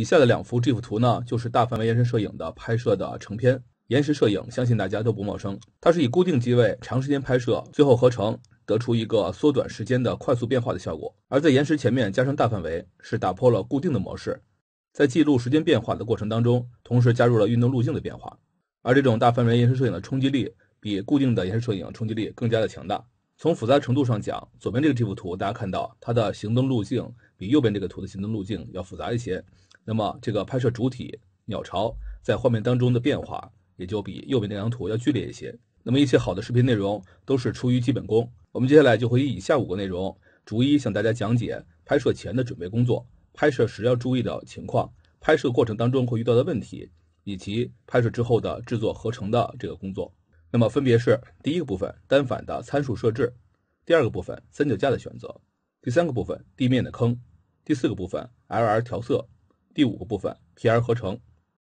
以下的两幅这幅图呢，就是大范围延时摄影的拍摄的成片。延时摄影相信大家都不陌生，它是以固定机位长时间拍摄，最后合成得出一个缩短时间的快速变化的效果。而在延时前面加上大范围，是打破了固定的模式，在记录时间变化的过程当中，同时加入了运动路径的变化。而这种大范围延时摄影的冲击力，比固定的延时摄影冲击力更加的强大。从复杂程度上讲，左边这个这幅图，大家看到它的行灯路径比右边这个图的行灯路径要复杂一些。那么，这个拍摄主体鸟巢在画面当中的变化也就比右边那张图要剧烈一些。那么，一切好的视频内容都是出于基本功。我们接下来就会以下五个内容逐一向大家讲解：拍摄前的准备工作，拍摄时要注意的情况，拍摄过程当中会遇到的问题，以及拍摄之后的制作合成的这个工作。那么分别是第一个部分单反的参数设置，第二个部分三脚架的选择，第三个部分地面的坑，第四个部分 LR 调色，第五个部分 PR 合成。